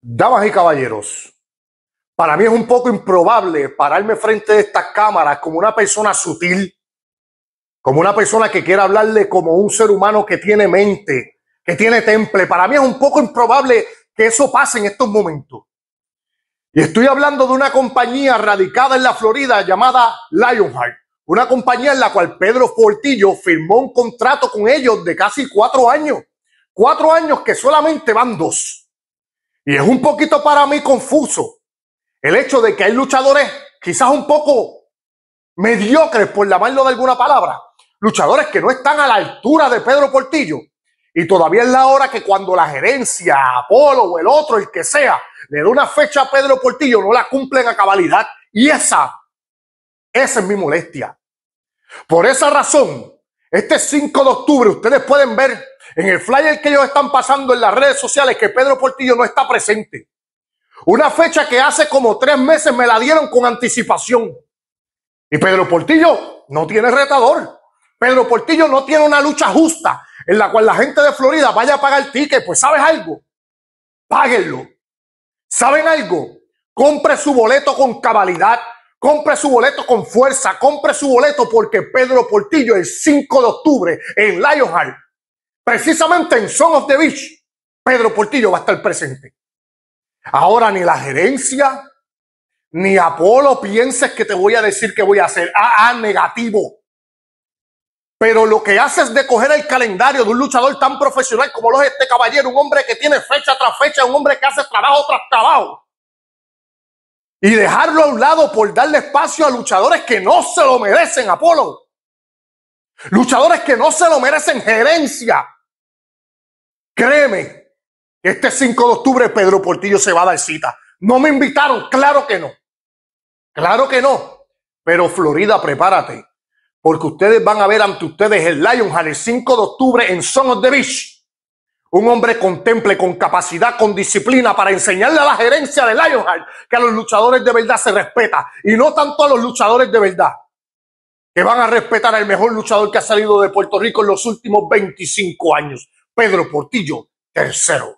Damas y caballeros, para mí es un poco improbable pararme frente a estas cámaras como una persona sutil, como una persona que quiera hablarle como un ser humano que tiene mente, que tiene temple. Para mí es un poco improbable que eso pase en estos momentos. Y estoy hablando de una compañía radicada en la Florida llamada Lionheart, una compañía en la cual Pedro Fortillo firmó un contrato con ellos de casi cuatro años. Cuatro años que solamente van dos. Y es un poquito para mí confuso el hecho de que hay luchadores quizás un poco mediocres, por llamarlo de alguna palabra, luchadores que no están a la altura de Pedro Portillo. Y todavía es la hora que cuando la gerencia, Apolo o el otro, el que sea, le da una fecha a Pedro Portillo, no la cumplen a cabalidad. Y esa, esa es mi molestia. Por esa razón, este 5 de octubre ustedes pueden ver en el flyer que ellos están pasando en las redes sociales que Pedro Portillo no está presente. Una fecha que hace como tres meses me la dieron con anticipación. Y Pedro Portillo no tiene retador. Pedro Portillo no tiene una lucha justa en la cual la gente de Florida vaya a pagar ticket. Pues sabes algo, páguenlo. ¿Saben algo? Compre su boleto con cabalidad. Compre su boleto con fuerza, compre su boleto porque Pedro Portillo el 5 de octubre en Lionheart, precisamente en Son of the Beach, Pedro Portillo va a estar presente. Ahora ni la gerencia, ni Apolo pienses que te voy a decir que voy a hacer. a negativo. Pero lo que haces de coger el calendario de un luchador tan profesional como lo es este caballero, un hombre que tiene fecha tras fecha, un hombre que hace trabajo tras trabajo y dejarlo a un lado por darle espacio a luchadores que no se lo merecen, Apolo. Luchadores que no se lo merecen gerencia. Créeme, este 5 de octubre Pedro Portillo se va a dar cita. No me invitaron, claro que no. Claro que no. Pero Florida, prepárate. Porque ustedes van a ver ante ustedes el Lions el 5 de octubre en Son of the Beach. Un hombre contemple con capacidad, con disciplina para enseñarle a la gerencia de Lionheart que a los luchadores de verdad se respeta y no tanto a los luchadores de verdad que van a respetar al mejor luchador que ha salido de Puerto Rico en los últimos 25 años, Pedro Portillo, tercero.